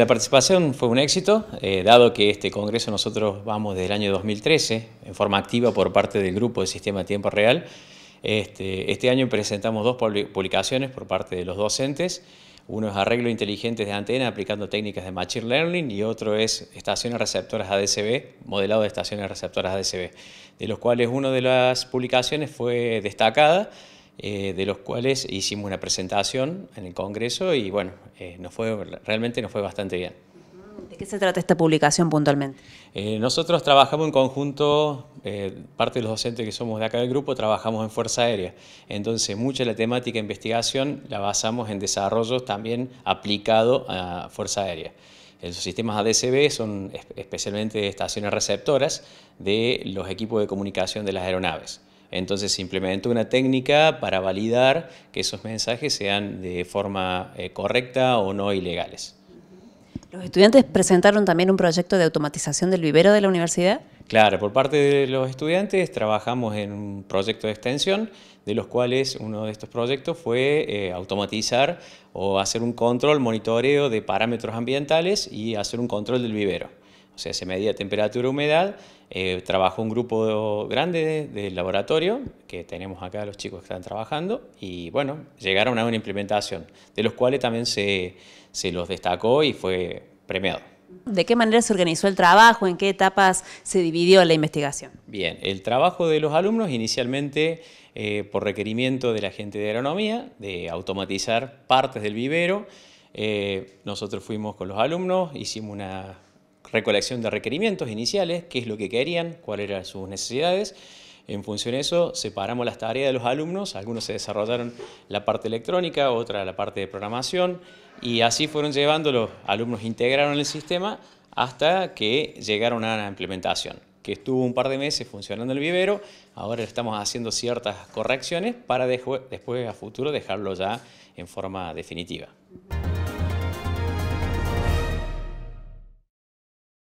La participación fue un éxito, eh, dado que este congreso nosotros vamos desde el año 2013 en forma activa por parte del grupo de Sistema Tiempo Real. Este, este año presentamos dos publicaciones por parte de los docentes. Uno es arreglo inteligentes de antena aplicando técnicas de Machine Learning y otro es estaciones receptoras ADCB, modelado de estaciones receptoras ADCB, de los cuales una de las publicaciones fue destacada eh, de los cuales hicimos una presentación en el Congreso y bueno, eh, fue, realmente nos fue bastante bien. ¿De qué se trata esta publicación puntualmente? Eh, nosotros trabajamos en conjunto, parte de los docentes que somos de acá del grupo, trabajamos en Fuerza Aérea. Entonces, mucha de la temática de investigación la basamos en desarrollo también aplicado a Fuerza Aérea. Los sistemas ADCB son especialmente estaciones receptoras de los equipos de comunicación de las aeronaves. Entonces se implementó una técnica para validar que esos mensajes sean de forma eh, correcta o no ilegales. ¿Los estudiantes presentaron también un proyecto de automatización del vivero de la universidad? Claro, por parte de los estudiantes trabajamos en un proyecto de extensión, de los cuales uno de estos proyectos fue eh, automatizar o hacer un control, monitoreo de parámetros ambientales y hacer un control del vivero o sea, se medía temperatura, humedad, eh, trabajó un grupo grande del laboratorio, que tenemos acá los chicos que están trabajando, y bueno, llegaron a una implementación, de los cuales también se, los destacó y fue premiado. ¿De qué manera se organizó el trabajo? ¿En qué etapas se dividió la investigación? Bien, el trabajo de los alumnos inicialmente eh, por requerimiento de la gente de agronomía, de automatizar partes del vivero. Eh, nosotros fuimos con los alumnos, hicimos una recolección de requerimientos iniciales, qué es lo que querían, cuáles eran sus necesidades. En función de eso, separamos las tareas de los alumnos. Algunos se desarrollaron la parte electrónica, otra la parte de programación, y así fueron llevando los alumnos, integraron el sistema hasta que llegaron a la implementación, que estuvo un par de meses funcionando el vivero. Ahora estamos haciendo ciertas correcciones para después a futuro dejarlo ya en forma definitiva.